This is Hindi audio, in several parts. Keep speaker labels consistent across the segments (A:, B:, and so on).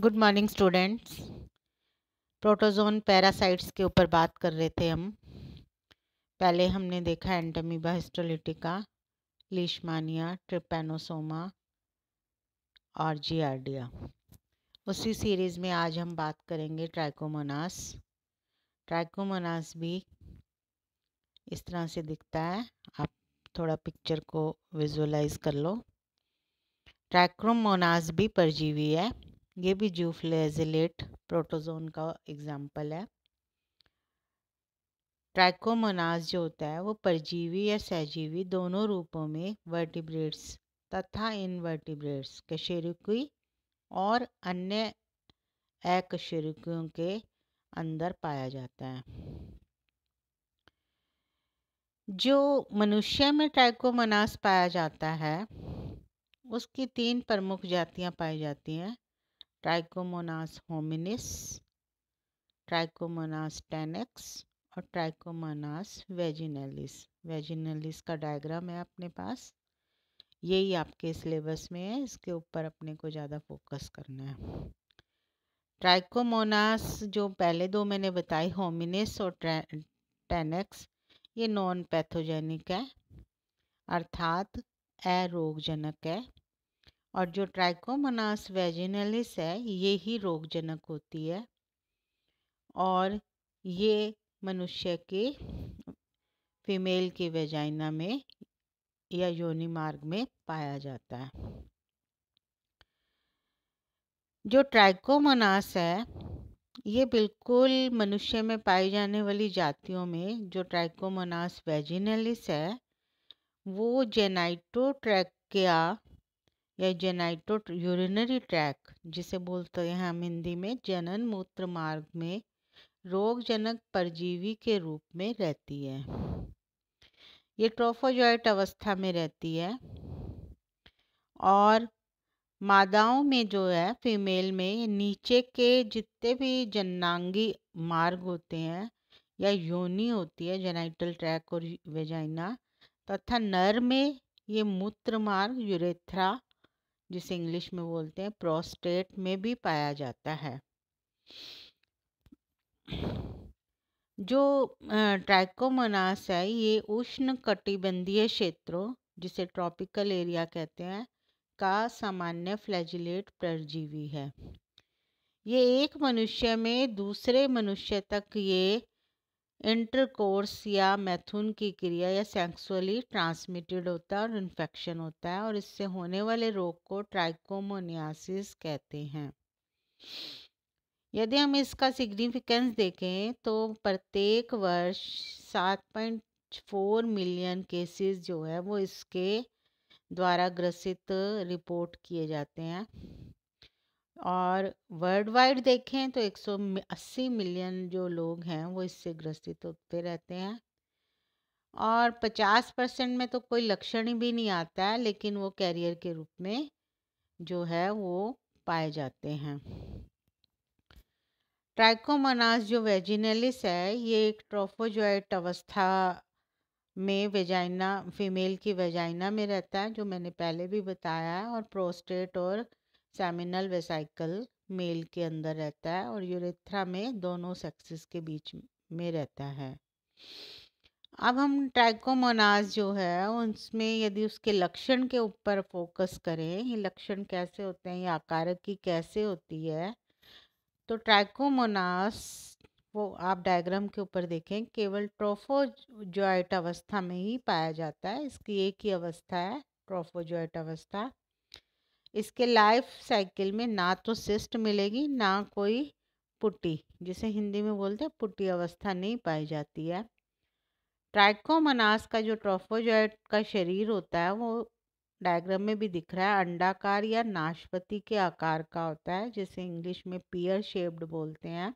A: good morning students protozoan parasites के ऊपर बात कर रहे थे हम पहले हमने देखा एंटमीबा हिस्टोलिटिका लीशमानिया ट्रिपेनोसोमा और जीआरडिया उसी सीरीज़ में आज हम बात करेंगे ट्राइकोमोनास ट्राइकोमोनास भी इस तरह से दिखता है आप थोड़ा पिक्चर को विजुअलाइज कर लो ट्राइक्रोमोनास भी परजीवी है ये भी जूफलेजिलेट प्रोटोजोन का एग्ज़ाम्पल है ट्राइकोमोनास जो होता है वो परजीवी या सहजीवी दोनों रूपों में वर्टिब्रेट्स तथा इनवर्टिब्रेट्स कशेरुकी और अन्य अकशेरुकियों के अंदर पाया जाता है जो मनुष्य में ट्राइकोमोनास पाया जाता है उसकी तीन प्रमुख जातियां पाई जाती हैं ट्राइकोमोनास होमिनिस ट्राइकोमोनास टेनेक्स और ट्राइकोमोनास वेजिनलिस वेजिनलिस का डायग्राम है अपने पास यही आपके सिलेबस में है इसके ऊपर अपने को ज़्यादा फोकस करना है ट्राइकोमोनास जो पहले दो मैंने बताई होमिनिस और टेनेक्स ये नॉन पैथोजेनिक है अर्थात अरोगजनक है और जो ट्राइकोमोनास वेजिनलिस है ये ही रोगजनक होती है और ये मनुष्य के फीमेल के वेजाइना में या योनि मार्ग में पाया जाता है जो ट्राइकोमोनास है ये बिल्कुल मनुष्य में पाई जाने वाली जातियों में जो ट्राइकोमोनास वेजिनलिस है वो ट्रैकिया या जेनाइटो यूरिनरी ट्रैक जिसे बोलते हैं हम हिंदी में जनन मूत्र मार्ग में रोगजनक परजीवी के रूप में रहती है ये ट्रोफोजॉइट अवस्था में रहती है और मादाओं में जो है फीमेल में नीचे के जितने भी जननांगी मार्ग होते हैं या योनि होती है जेनाइटल ट्रैक और वेजाइना तथा नर में ये मूत्र मार्ग यूरेथ्रा जिसे इंग्लिश में बोलते हैं प्रोस्टेट में भी पाया जाता है जो ट्राइकोमोनास है ये उष्ण कटिबंधीय क्षेत्रों जिसे ट्रॉपिकल एरिया कहते हैं का सामान्य फ्लैजिलेट परजीवी है ये एक मनुष्य में दूसरे मनुष्य तक ये इंटरकोर्स या मैथुन की क्रिया या सेक्सुअली ट्रांसमिटेड होता है और इन्फेक्शन होता है और इससे होने वाले रोग को ट्राइकोमोनियासिस कहते हैं यदि हम इसका सिग्निफिकेंस देखें तो प्रत्येक वर्ष सात पॉइंट फोर मिलियन केसेस जो है वो इसके द्वारा ग्रसित रिपोर्ट किए जाते हैं और वर्ल्ड वाइड देखें तो 180 मिलियन जो लोग हैं वो इससे ग्रसित होते रहते हैं और 50 परसेंट में तो कोई लक्षण भी नहीं आता है लेकिन वो कैरियर के रूप में जो है वो पाए जाते हैं ट्राइकोमनास जो वेजिनेलिस है ये एक ट्रोफोजोइट अवस्था में वेजाइना फीमेल की वेजाइना में रहता है जो मैंने पहले भी बताया है और प्रोस्टेट और सेमिनल वेसाइकल मेल के अंदर रहता है और यूरेथ्रा में दोनों सेक्सेस के बीच में रहता है अब हम ट्राइकोमोनास जो है उसमें यदि उसके लक्षण के ऊपर फोकस करें ये लक्षण कैसे होते हैं ये की कैसे होती है तो ट्राइकोमोनास वो आप डायग्राम के ऊपर देखें केवल ट्रोफोजॉइट अवस्था में ही पाया जाता है इसकी एक ही अवस्था है ट्रोफोजॉइट अवस्था इसके लाइफ साइकिल में ना तो सिस्ट मिलेगी ना कोई पुट्टी जिसे हिंदी में बोलते हैं पुट्टी अवस्था नहीं पाई जाती है ट्राइकोमनास का जो ट्रोफोजॉइट का शरीर होता है वो डायग्राम में भी दिख रहा है अंडाकार या नाशपति के आकार का होता है जिसे इंग्लिश में पियर शेप्ड बोलते हैं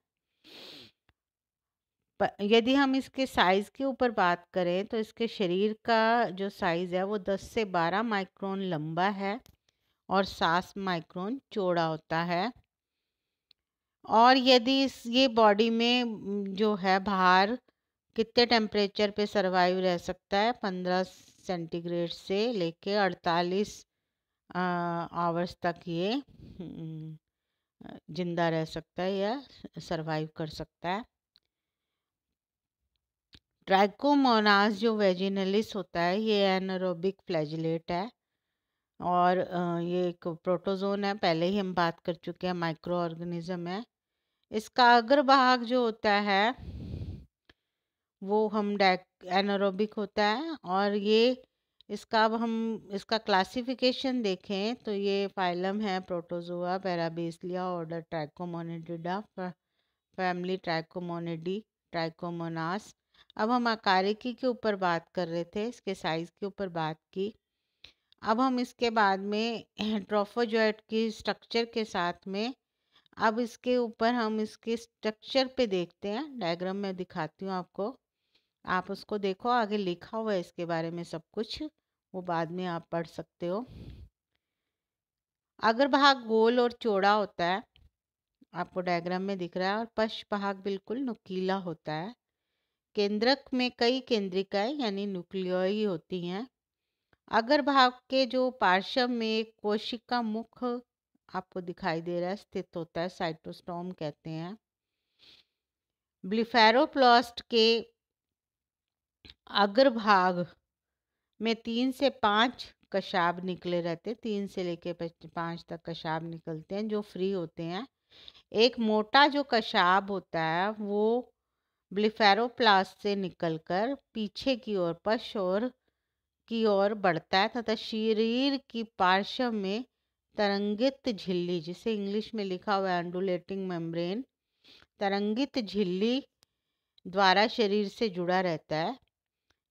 A: यदि हम इसके साइज़ के ऊपर बात करें तो इसके शरीर का जो साइज़ है वो 10 से 12 माइक्रोन लंबा है और सात माइक्रोन चौड़ा होता है और यदि इस ये बॉडी में जो है बाहर कितने टेम्परेचर पे सरवाइव रह सकता है पंद्रह सेंटीग्रेड से लेके अड़तालीस आवर्स तक ये जिंदा रह सकता है या सरवाइव कर सकता है ट्राइकोमोनास जो वेजिनलिस होता है ये एनरोबिक फ्लैजलेट है और ये एक प्रोटोजोन है पहले ही हम बात कर चुके हैं माइक्रो ऑर्गेनिज्म है इसका अग्रभाग जो होता है वो हम डैक एनोरोबिक होता है और ये इसका अब हम इसका क्लासिफिकेशन देखें तो ये फाइलम है protozoa Parabasalia order Trichomonadida family Trichomonadidae Trichomonas अब हम आकारिकी के ऊपर बात कर रहे थे इसके साइज़ के ऊपर बात की अब हम इसके बाद में ट्रोफोजॉइट की स्ट्रक्चर के साथ में अब इसके ऊपर हम इसके स्ट्रक्चर पे देखते हैं डायग्राम में दिखाती हूँ आपको आप उसको देखो आगे लिखा हुआ है इसके बारे में सब कुछ वो बाद में आप पढ़ सकते हो अगर भाग गोल और चौड़ा होता है आपको डायग्राम में दिख रहा है और पश भाग बिल्कुल नुकीला होता है केंद्रक में कई केंद्रिकाएं यानी न्यूक्लियोई होती हैं अग्रभाग के जो पार्श्व में कोशिका मुख आपको दिखाई दे रहा है स्थित होता है साइटोस्टोम कहते हैं ब्लिफेरोप्लास्ट के अग्रभाग में तीन से पाँच कशाब निकले रहते हैं तीन से लेके पाँच तक कशाब निकलते हैं जो फ्री होते हैं एक मोटा जो कशाब होता है वो ब्लिफेरोप्लास्ट से निकलकर पीछे की ओर पश और की ओर बढ़ता है तथा शरीर की पार्श्व में तरंगित झिल्ली जिसे इंग्लिश में लिखा हुआ एंडुलेटिंग मेम्ब्रेन तरंगित झिल्ली द्वारा शरीर से जुड़ा रहता है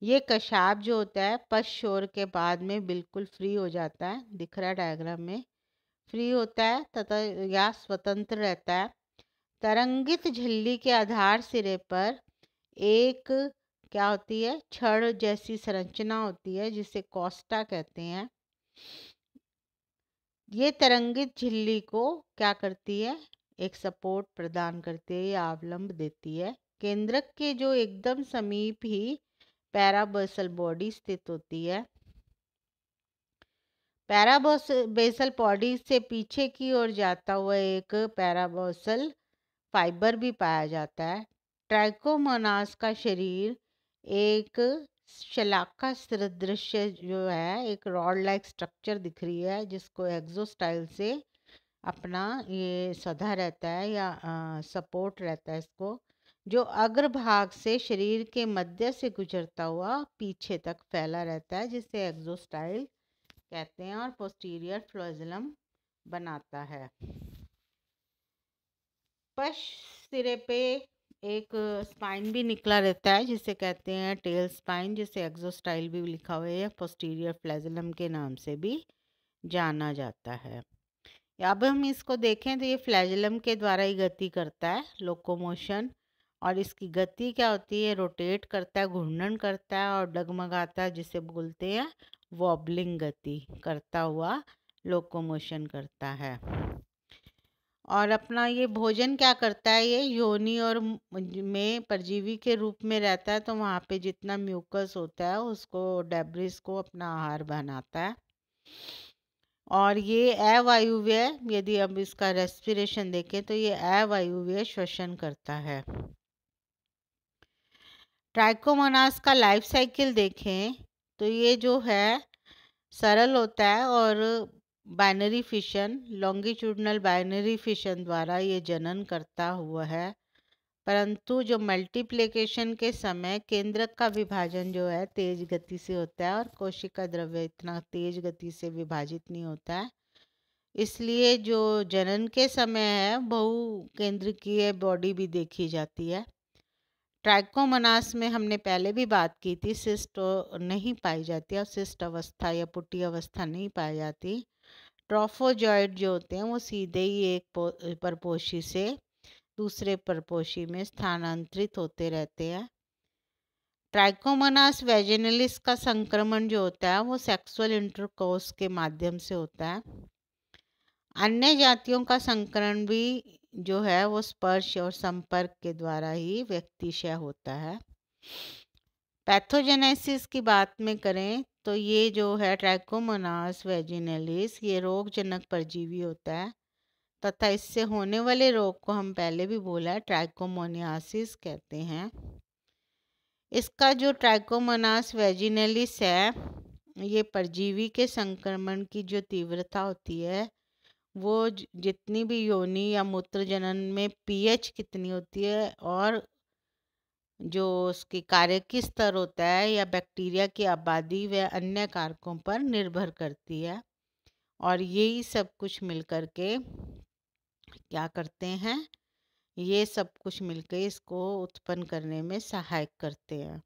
A: ये कशाब जो होता है पश शोर के बाद में बिल्कुल फ्री हो जाता है दिख रहा है डायग्राम में फ्री होता है तथा या स्वतंत्र रहता है तरंगित झिल्ली के आधार सिरे पर एक क्या होती है छड़ जैसी संरचना होती है जिसे कॉस्टा कहते हैं ये तरंगित झिल्ली को क्या करती है एक सपोर्ट प्रदान करती है या अवलंब देती है केंद्रक के जो एकदम समीप ही पैराबर्सल बॉडी स्थित होती है बेसल बॉडी से पीछे की ओर जाता हुआ एक पैराबोसल फाइबर भी पाया जाता है ट्राइकोमोनास का शरीर एक शलाका सदृश जो है एक रॉड लाइक स्ट्रक्चर दिख रही है जिसको एग्जोस्टाइल से अपना ये सधा रहता है या आ, सपोर्ट रहता है इसको जो अग्रभाग से शरीर के मध्य से गुजरता हुआ पीछे तक फैला रहता है जिसे एग्जोस्टाइल कहते हैं और पोस्टीरियर फ्लोजलम बनाता है पश सिरे पे एक स्पाइन भी निकला रहता है जिसे कहते हैं टेल स्पाइन जिसे एक्जोस्टाइल भी लिखा हुआ है या पोस्टीरियर फ्लैजलम के नाम से भी जाना जाता है अब हम इसको देखें तो ये फ्लैजलम के द्वारा ही गति करता है लोकोमोशन और इसकी गति क्या होती है रोटेट करता है घूर्णन करता है और डगमगाता है जिसे बोलते हैं वॉबलिंग गति करता हुआ लोकोमोशन करता है और अपना ये भोजन क्या करता है ये योनि और में परजीवी के रूप में रहता है तो वहाँ पे जितना म्यूकस होता है उसको डेब्रिस को अपना आहार बनाता है और ये अवायुव्य यदि अब इसका रेस्पिरेशन देखें तो ये अवायुव्य श्वसन करता है ट्राइकोमोनास का लाइफ साइकिल देखें तो ये जो है सरल होता है और binary fission longitudinal binary fission द्वारा ये जनन करता हुआ है परंतु जो मल्टीप्लिकेशन के समय केंद्रक का विभाजन जो है तेज गति से होता है और कोशिका द्रव्य इतना तेज गति से विभाजित नहीं होता है इसलिए जो जनन के समय है बहु केंद्र की बॉडी भी देखी जाती है ट्राइकोमनास में हमने पहले भी बात की थी सिस्ट नहीं पाई जाती और सिस्ट अवस्था या पुट्टी अवस्था नहीं पाई जाती ट्रोफोजॉइड जो होते हैं वो सीधे ही एक परपोशी से दूसरे परपोशी में स्थानांतरित होते रहते हैं ट्राइकोमनास वेजनलिस का संक्रमण जो होता है वो सेक्सुअल इंटरकोर्स के माध्यम से होता है अन्य जातियों का संक्रमण भी जो है वो स्पर्श और संपर्क के द्वारा ही व्यक्तिशय होता है पैथोजेनेसिस की बात में करें तो ये जो है ट्रैकोमोनास वेजिनेलिस ये रोगजनक परजीवी होता है तथा इससे होने वाले रोग को हम पहले भी बोला है ट्राइकोमोनियासिस कहते हैं इसका जो ट्राइकोमोनास वेजिनेलिस है ये परजीवी के संक्रमण की जो तीव्रता होती है वो जितनी भी योनि या मूत्र जनन में पीएच कितनी होती है और जो उसकी कार्य की स्तर होता है या बैक्टीरिया की आबादी व अन्य कारकों पर निर्भर करती है और यही सब कुछ मिलकर के क्या करते हैं ये सब कुछ मिलकर इसको उत्पन्न करने में सहायक करते हैं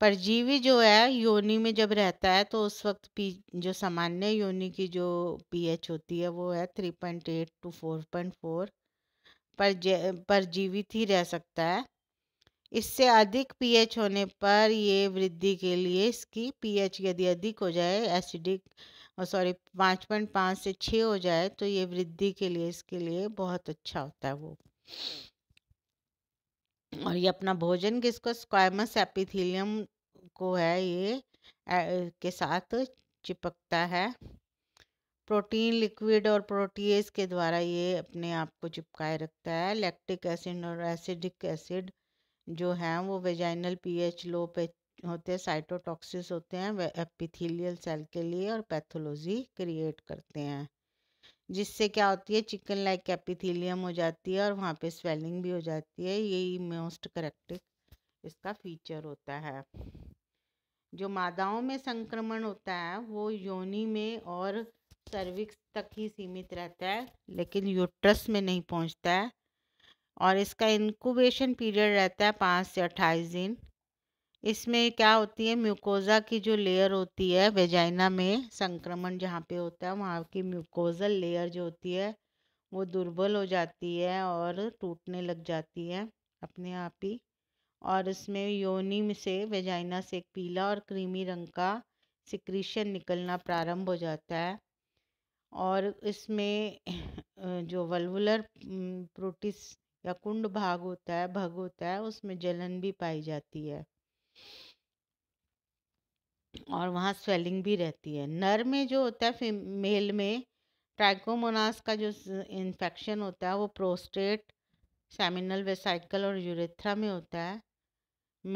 A: परजीवी जो है योनि में जब रहता है तो उस वक्त पी जो सामान्य योनि की जो पीएच होती है वो है three point eight to four point four पर परजीवित ही रह सकता है इससे अधिक पीएच होने पर ये वृद्धि के लिए इसकी पीएच यदि अधिक हो जाए एसिडिक सॉरी पाँच पॉइंट पाँच से छः हो जाए तो ये वृद्धि के लिए इसके लिए बहुत अच्छा होता है वो और ये अपना भोजन किसको स्क्वायमस एपिथीलियम को है ये ए, के साथ चिपकता है प्रोटीन लिक्विड और प्रोटीज के द्वारा ये अपने आप को चिपकाए रखता है लैक्टिक एसिड और एसिडिक एसिड जो है वो वेजाइनल पीएच लो पे होते हैं साइटोटॉक्सिस होते हैं एपिथेलियल सेल के लिए और पैथोलॉजी क्रिएट करते हैं जिससे क्या होती है चिकन लाइक कैपिथीलियम हो जाती है और वहाँ पे स्वेलिंग भी हो जाती है यही मोस्ट करेक्ट इसका फीचर होता है जो मादाओं में संक्रमण होता है वो योनि में और सर्विक्स तक ही सीमित रहता है लेकिन यूट्रस में नहीं पहुँचता है और इसका इंक्यूबेशन पीरियड रहता है पाँच से अट्ठाईस दिन इसमें क्या होती है म्यूकोज़ा की जो लेयर होती है वेजाइना में संक्रमण जहाँ पे होता है वहाँ की म्यूकोज़ल लेयर जो होती है वो दुर्बल हो जाती है और टूटने लग जाती है अपने आप ही और इसमें योनि में से वेजाइना से एक पीला और क्रीमी रंग का सिक्रीशन निकलना प्रारंभ हो जाता है और इसमें जो वल्वुलर प्रोटिस या कुंड भाग होता है भग होता है उसमें जलन भी पाई जाती है और वहाँ स्वेलिंग भी रहती है नर में जो होता है मेल में ट्राइकोमोनास का जो इन्फेक्शन होता है वो प्रोस्टेट सेमिनल वेसाइकल और यूरेथ्रा में होता है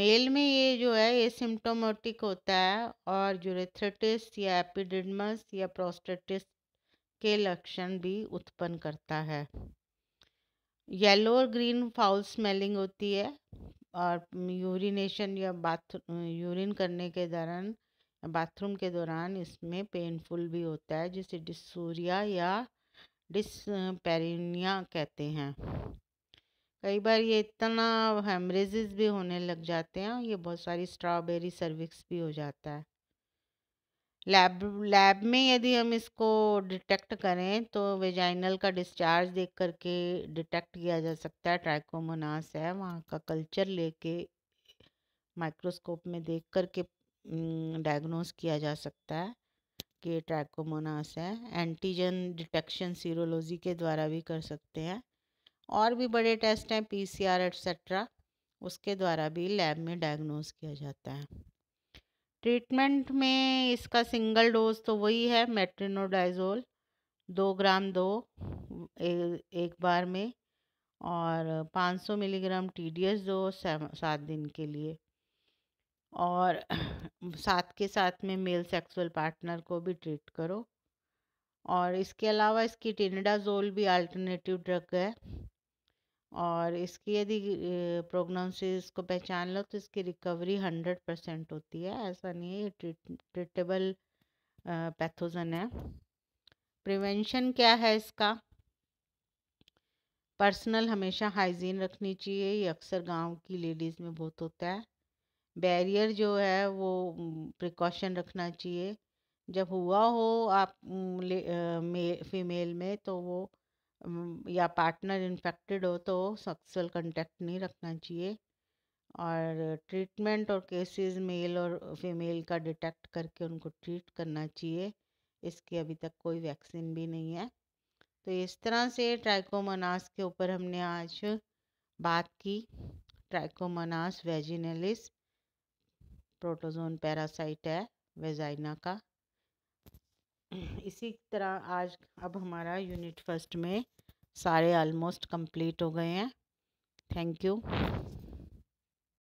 A: मेल में ये जो है ये सिम्टोमेटिक होता है और यूरेथ्रेटिस या एपिडिडमस या प्रोस्टेटिस के लक्षण भी उत्पन्न करता है येलो और ग्रीन फाउल स्मेलिंग होती है और यूरिनेशन या बाथ यूरिन करने के दौरान बाथरूम के दौरान इसमें पेनफुल भी होता है जिसे डिसूरिया या डिसपेरिनिया कहते हैं कई बार ये इतना हेमरेज भी होने लग जाते हैं ये बहुत सारी स्ट्रॉबेरी सर्विक्स भी हो जाता है लैब लैब में यदि हम इसको डिटेक्ट करें तो वेजाइनल का डिस्चार्ज देख करके डिटेक्ट किया जा सकता है ट्राइकोमोनास है वहाँ का कल्चर लेके माइक्रोस्कोप में देख करके डायग्नोस किया जा सकता है कि ट्राइकोमोनास है एंटीजन डिटेक्शन सीरोलॉजी के द्वारा भी कर सकते हैं और भी बड़े टेस्ट हैं पी सी उसके द्वारा भी लैब में डायग्नोज किया जाता है ट्रीटमेंट में इसका सिंगल डोज तो वही है मेट्रिनोडाइजोल दो ग्राम दो ए, एक बार में और 500 मिलीग्राम टी डी एस दो सात दिन के लिए और साथ के साथ में मेल सेक्सुअल पार्टनर को भी ट्रीट करो और इसके अलावा इसकी टिनेडाजोल भी अल्टरनेटिव ड्रग है और इसकी यदि प्रोग्नोसिस को पहचान लो तो इसकी रिकवरी हंड्रेड परसेंट होती है ऐसा नहीं है ये ट्रीटेबल पैथोजन है प्रिवेंशन क्या है इसका पर्सनल हमेशा हाइजीन रखनी चाहिए ये अक्सर गांव की लेडीज़ में बहुत होता है बैरियर जो है वो प्रिकॉशन रखना चाहिए जब हुआ हो आप फीमेल में तो वो या पार्टनर इन्फेक्टेड हो तो सेक्सुअल कंटेक्ट नहीं रखना चाहिए और ट्रीटमेंट और केसेस मेल और फीमेल का डिटेक्ट करके उनको ट्रीट करना चाहिए इसकी अभी तक कोई वैक्सीन भी नहीं है तो इस तरह से ट्राइकोमोनास के ऊपर हमने आज बात की ट्राइकोमोनास वेजिनलिस प्रोटोजोन पैरासाइट है वेजाइना का इसी तरह आज अब हमारा यूनिट फर्स्ट में सारे आलमोस्ट कंप्लीट हो गए हैं थैंक यू